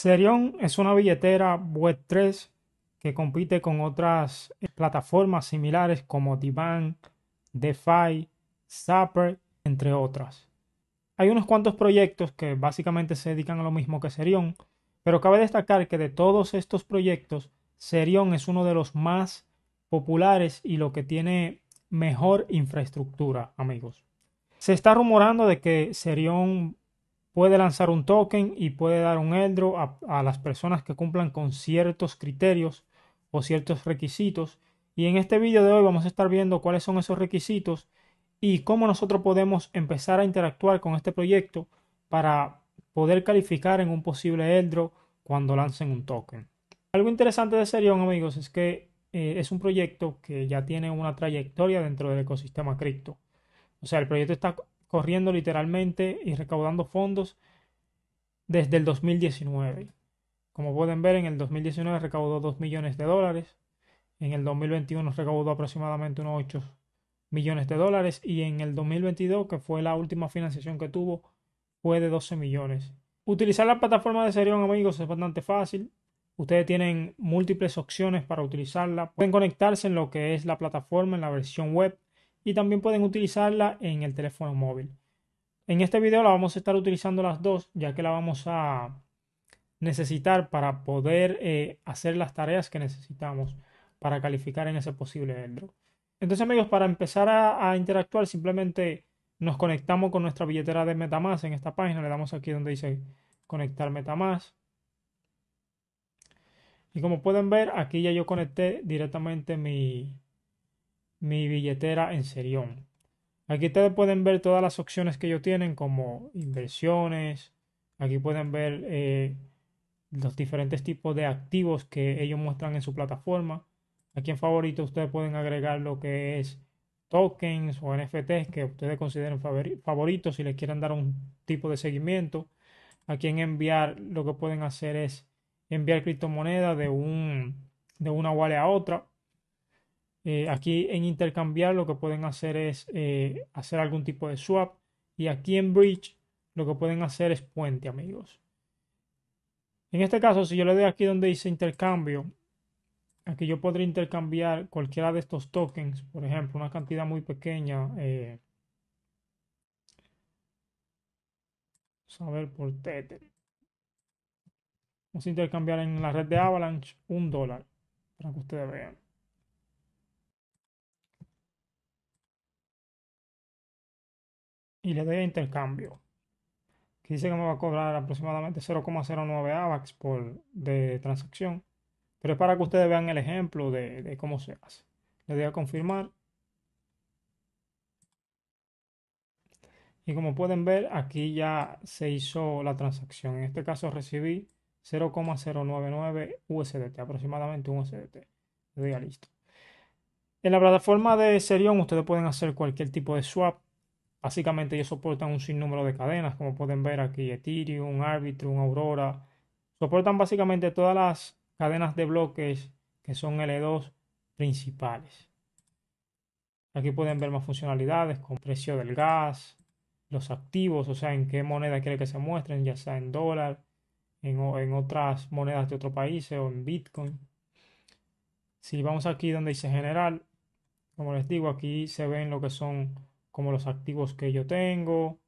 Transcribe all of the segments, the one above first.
Serion es una billetera Web3 que compite con otras plataformas similares como Divan, DeFi, Zapper, entre otras. Hay unos cuantos proyectos que básicamente se dedican a lo mismo que Serion, pero cabe destacar que de todos estos proyectos, Serion es uno de los más populares y lo que tiene mejor infraestructura, amigos. Se está rumorando de que Serion puede lanzar un token y puede dar un eldro a, las personas que cumplan con ciertos criterios o ciertos requisitos. Y en este video de hoy vamos a estar viendo cuáles son esos requisitos y cómo nosotros podemos empezar a interactuar con este proyecto para poder calificar en un posible eldro cuando lancen un token. Algo interesante de Serion, amigos, es que eh, es un proyecto que ya tiene una trayectoria dentro del ecosistema cripto. O sea, el proyecto está corriendo literalmente y recaudando fondos desde el 2019. Como pueden ver, en el 2019 recaudó 2 millones de dólares, en el 2021 recaudó aproximadamente unos 8 millones de dólares y en el 2022, que fue la última financiación que tuvo, fue de 12 millones. Utilizar la plataforma de Serión amigos, es bastante fácil. Ustedes tienen múltiples opciones para utilizarla. Pueden conectarse en lo que es la plataforma, en la versión web y también pueden utilizarla en el teléfono móvil. En este video la vamos a estar utilizando las dos, ya que la vamos a necesitar para poder eh, hacer las tareas que necesitamos para calificar en ese posible airdrop. Entonces amigos, para empezar a, interactuar simplemente nos conectamos con nuestra billetera de Metamask en esta página, le damos aquí donde dice conectar Metamask. Y como pueden ver, aquí ya yo conecté directamente mi, mi billetera en Serión. Aquí ustedes pueden ver todas las opciones que ellos tienen como inversiones. Aquí pueden ver eh, los diferentes tipos de activos que ellos muestran en su plataforma. Aquí en favorito ustedes pueden agregar lo que es tokens o NFTs que ustedes consideren favoritos si les quieren dar un tipo de seguimiento. Aquí en enviar lo que pueden hacer es enviar criptomonedas de, un, de una wallet a otra. Eh, aquí en intercambiar lo que pueden hacer es eh, hacer algún tipo de swap. Y aquí en bridge lo que pueden hacer es puente, amigos. En este caso, si yo le doy aquí donde dice intercambio, aquí yo podría intercambiar cualquiera de estos tokens, por ejemplo, una cantidad muy pequeña. Eh, vamos a ver por Tether. Vamos a intercambiar en la red de Avalanche un dólar para que ustedes vean. y le doy a intercambio, que dice que me va a cobrar aproximadamente 0,09 AVAX por, de transacción, pero es para que ustedes vean el ejemplo de, de cómo se hace. Le doy a confirmar. Y como pueden ver, aquí ya se hizo la transacción. En este caso recibí 0,099 USDT, aproximadamente un USDT. Le doy a listo. En la plataforma de Serion ustedes pueden hacer cualquier tipo de swap Básicamente ellos soportan un sinnúmero de cadenas, como pueden ver aquí, Ethereum, Arbitrum, Aurora. Soportan básicamente todas las cadenas de bloques que son L2 principales. Aquí pueden ver más funcionalidades con precio del gas, los activos, o sea, en qué moneda quiere que se muestren, ya sea en dólar, en, en otras monedas de otros países o en Bitcoin. Si vamos aquí donde dice general, como les digo, aquí se ven lo que son como los activos que yo tengo,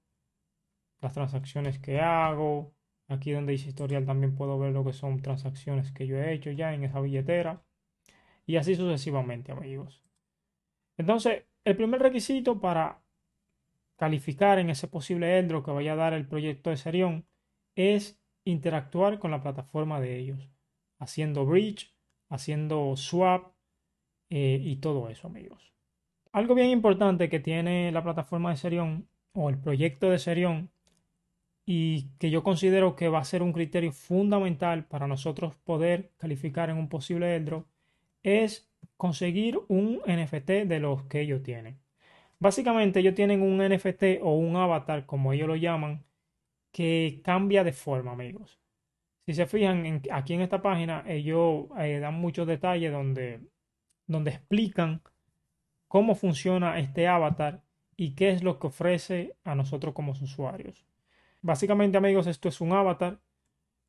las transacciones que hago. Aquí donde dice historial también puedo ver lo que son transacciones que yo he hecho ya en esa billetera. Y así sucesivamente, amigos. Entonces, el primer requisito para calificar en ese posible endro que vaya a dar el proyecto de Serión es interactuar con la plataforma de ellos, haciendo bridge, haciendo swap eh, y todo eso, amigos. Algo bien importante que tiene la plataforma de Serion o el proyecto de Serion y que yo considero que va a ser un criterio fundamental para nosotros poder calificar en un posible airdrop es conseguir un NFT de los que ellos tienen. Básicamente ellos tienen un NFT o un avatar, como ellos lo llaman, que cambia de forma, amigos. Si se fijan aquí en esta página, ellos eh, dan muchos detalles donde, donde explican cómo funciona este avatar y qué es lo que ofrece a nosotros como usuarios. Básicamente amigos, esto es un avatar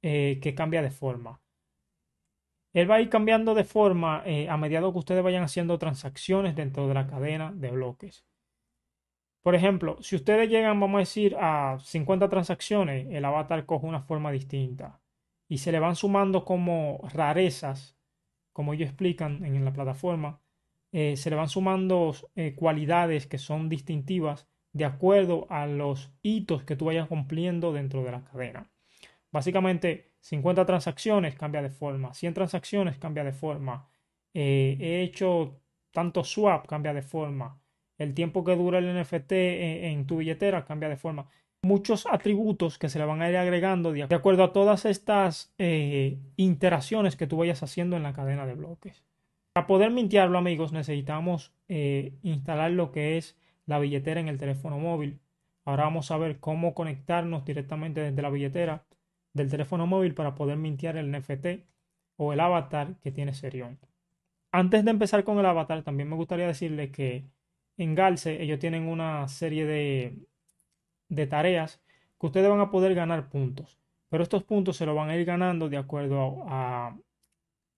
eh, que cambia de forma. Él va a ir cambiando de forma eh, a medida que ustedes vayan haciendo transacciones dentro de la cadena de bloques. Por ejemplo, si ustedes llegan, vamos a decir, a 50 transacciones, el avatar coge una forma distinta y se le van sumando como rarezas, como ellos explican en la plataforma, eh, se le van sumando eh, cualidades que son distintivas de acuerdo a los hitos que tú vayas cumpliendo dentro de la cadena. Básicamente, 50 transacciones cambia de forma, 100 transacciones cambia de forma, eh, he hecho tanto swap cambia de forma, el tiempo que dura el NFT en, tu billetera cambia de forma muchos atributos que se le van a ir agregando de acuerdo a todas estas interacciones que tú vayas haciendo en la cadena de bloques. Para poder mintiarlo, amigos, necesitamos eh, instalar lo que es la billetera en el teléfono móvil. Ahora vamos a ver cómo conectarnos directamente desde la billetera del teléfono móvil para poder mintiar el NFT o el avatar que tiene Serion. Antes de empezar con el avatar, también me gustaría decirles que en Galse ellos tienen una serie de, tareas que ustedes van a poder ganar puntos. Pero estos puntos se lo van a ir ganando de acuerdo a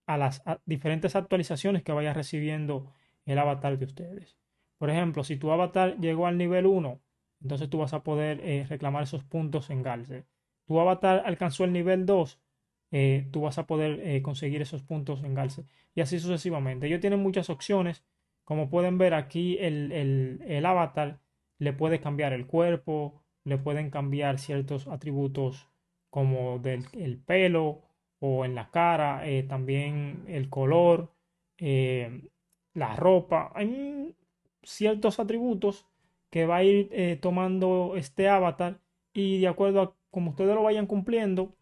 a las diferentes actualizaciones que vaya recibiendo el avatar de ustedes. Por ejemplo, si tu avatar llegó al nivel 1, entonces tú vas a poder eh, reclamar esos puntos en Galser. Tu avatar alcanzó el nivel 2, eh, tú vas a poder eh, conseguir esos puntos en Galser. Y así sucesivamente. Ellos tienen muchas opciones. Como pueden ver aquí, el, avatar le puede cambiar el cuerpo, le pueden cambiar ciertos atributos como del el pelo, o en la cara, eh, también el color, eh, la ropa. Hay ciertos atributos que va a ir eh, tomando este avatar y de acuerdo a como ustedes lo vayan cumpliendo,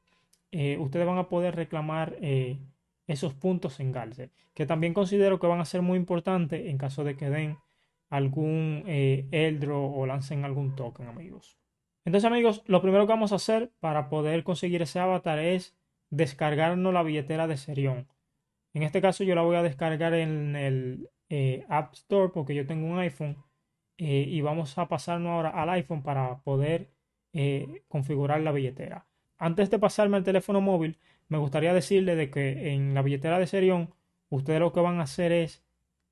ustedes van a poder reclamar esos puntos en Galser, que también considero que van a ser muy importantes en caso de que den algún Eldro o lancen algún token, amigos. Entonces, amigos, lo primero que vamos a hacer para poder conseguir ese avatar es descargarnos la billetera de Serion. En este caso yo la voy a descargar en el eh, App Store porque yo tengo un iPhone eh, y vamos a pasarnos ahora al iPhone para poder eh, configurar la billetera. Antes de pasarme al teléfono móvil, me gustaría decirle de que en la billetera de Serion ustedes lo que van a hacer es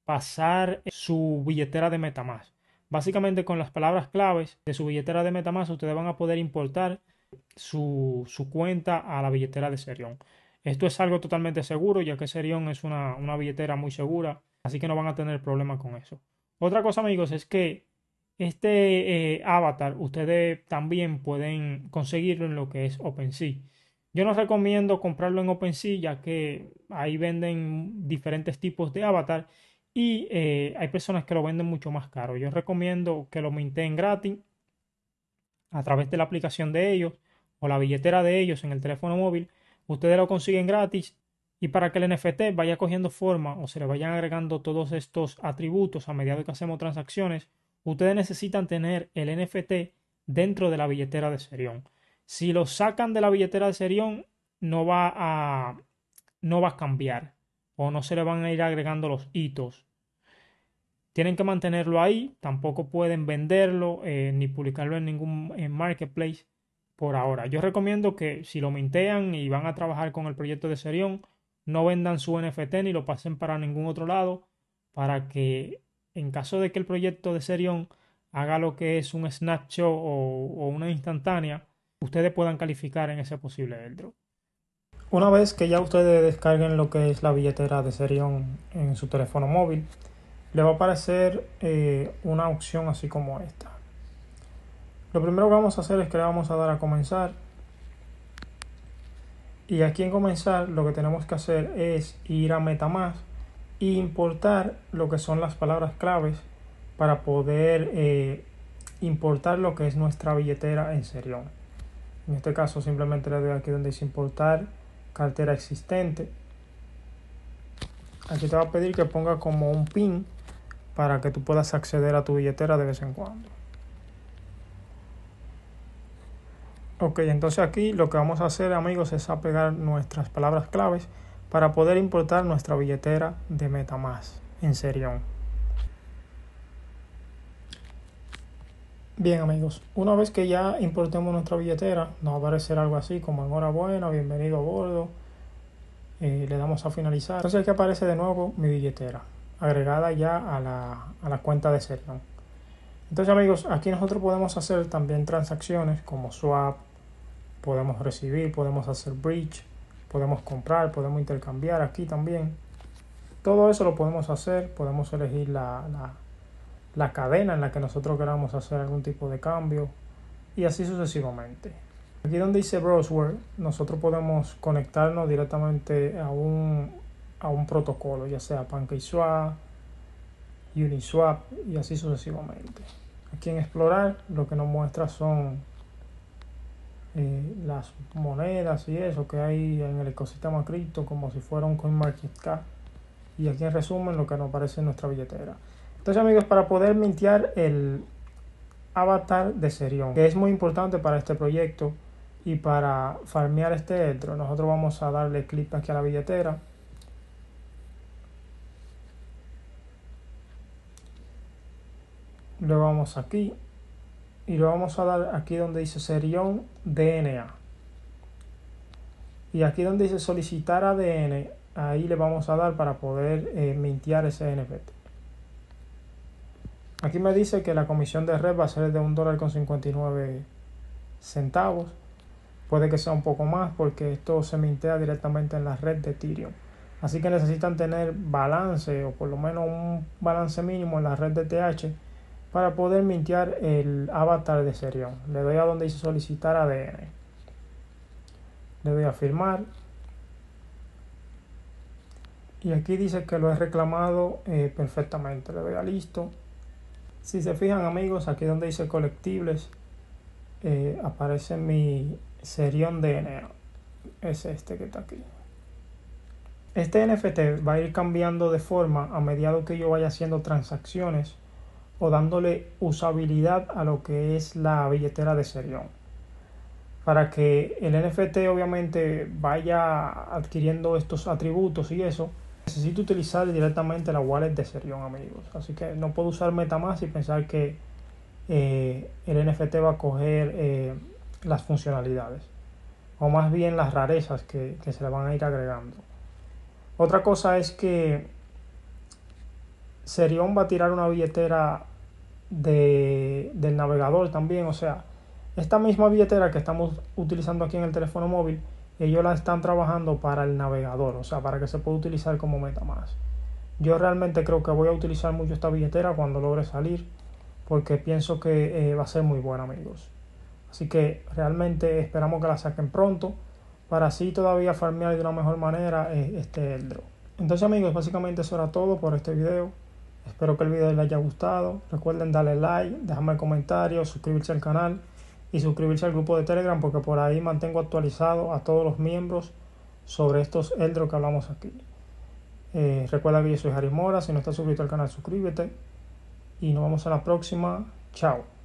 pasar su billetera de Metamask. Básicamente con las palabras claves de su billetera de Metamask ustedes van a poder importar su, su cuenta a la billetera de Serion. Esto es algo totalmente seguro, ya que Serion es una, una billetera muy segura, así que no van a tener problema con eso. Otra cosa, amigos, es que este eh, avatar ustedes también pueden conseguirlo en lo que es OpenSea. Yo no recomiendo comprarlo en OpenSea ya que ahí venden diferentes tipos de avatar y eh, hay personas que lo venden mucho más caro. Yo recomiendo que lo minten gratis a través de la aplicación de ellos o la billetera de ellos en el teléfono móvil, ustedes lo consiguen gratis y para que el NFT vaya cogiendo forma o se le vayan agregando todos estos atributos a medida que hacemos transacciones, ustedes necesitan tener el NFT dentro de la billetera de Serión. Si lo sacan de la billetera de Serión, no va a, no va a cambiar o no se le van a ir agregando los hitos tienen que mantenerlo ahí, tampoco pueden venderlo eh, ni publicarlo en ningún marketplace por ahora. Yo recomiendo que si lo mintean y van a trabajar con el proyecto de Serion, no vendan su NFT ni lo pasen para ningún otro lado, para que en caso de que el proyecto de Serion haga lo que es un snapshot o, una instantánea, ustedes puedan calificar en ese posible airdrop. Una vez que ya ustedes descarguen lo que es la billetera de Serion en su teléfono móvil, le va a aparecer eh, una opción así como esta. Lo primero que vamos a hacer es que le vamos a dar a comenzar. Y aquí en comenzar lo que tenemos que hacer es ir a MetaMask e importar lo que son las palabras claves para poder eh, importar lo que es nuestra billetera en Serion. En este caso simplemente le doy aquí donde dice importar cartera existente. Aquí te va a pedir que ponga como un pin para que tú puedas acceder a tu billetera de vez en cuando. Ok, entonces aquí lo que vamos a hacer amigos es apegar nuestras palabras claves para poder importar nuestra billetera de MetaMask en serio Bien amigos, una vez que ya importemos nuestra billetera, nos va a aparecer algo así como enhorabuena, bienvenido a bordo. Eh, le damos a finalizar. Entonces aquí aparece de nuevo mi billetera agregada ya a la, a la cuenta de Serion. Entonces amigos, aquí nosotros podemos hacer también transacciones como swap, podemos recibir, podemos hacer bridge, podemos comprar, podemos intercambiar aquí también. Todo eso lo podemos hacer, podemos elegir la, la cadena en la que nosotros queramos hacer algún tipo de cambio y así sucesivamente. Aquí donde dice browser, nosotros podemos conectarnos directamente a un a un protocolo, ya sea PancakeSwap, Uniswap y así sucesivamente. Aquí en Explorar lo que nos muestra son eh, las monedas y eso que hay en el ecosistema cripto como si fuera un CoinMarketCap. Y aquí en resumen lo que nos aparece en nuestra billetera. Entonces amigos, para poder mintear el avatar de Serion, que es muy importante para este proyecto y para farmear este entro, nosotros vamos a darle clic aquí a la billetera le vamos aquí y lo vamos a dar aquí donde dice serión DNA. Y aquí donde dice solicitar ADN, ahí le vamos a dar para poder eh, mintear ese NFT. Aquí me dice que la comisión de red va a ser de un dólar con 59 centavos. Puede que sea un poco más porque esto se mintea directamente en la red de Ethereum. Así que necesitan tener balance o por lo menos un balance mínimo en la red de TH para poder mintear el avatar de Serion. Le doy a donde dice solicitar ADN. Le doy a firmar. Y aquí dice que lo he reclamado eh, perfectamente. Le doy a listo. Si se fijan amigos, aquí donde dice colectibles, eh, aparece mi Serion DNA. Es este que está aquí. Este NFT va a ir cambiando de forma a medida que yo vaya haciendo transacciones o dándole usabilidad a lo que es la billetera de Serion. Para que el NFT obviamente vaya adquiriendo estos atributos y eso, necesito utilizar directamente la wallet de Serion, amigos. Así que no puedo usar MetaMask y pensar que eh, el NFT va a coger eh, las funcionalidades, o más bien las rarezas que, que se le van a ir agregando. Otra cosa es que Serion va a tirar una billetera de, del navegador también. O sea, esta misma billetera que estamos utilizando aquí en el teléfono móvil, ellos la están trabajando para el navegador, o sea, para que se pueda utilizar como MetaMask. Yo realmente creo que voy a utilizar mucho esta billetera cuando logre salir, porque pienso que eh, va a ser muy buena, amigos. Así que realmente esperamos que la saquen pronto para así todavía farmear de una mejor manera eh, este este drop. Entonces amigos, básicamente eso era todo por este video. Espero que el video les haya gustado. Recuerden darle like, dejarme comentarios, suscribirse al canal y suscribirse al grupo de Telegram porque por ahí mantengo actualizado a todos los miembros sobre estos Eldro que hablamos aquí. Eh, recuerda que yo soy Harry Mora. Si no estás suscrito al canal, suscríbete. Y nos vemos en la próxima. Chao.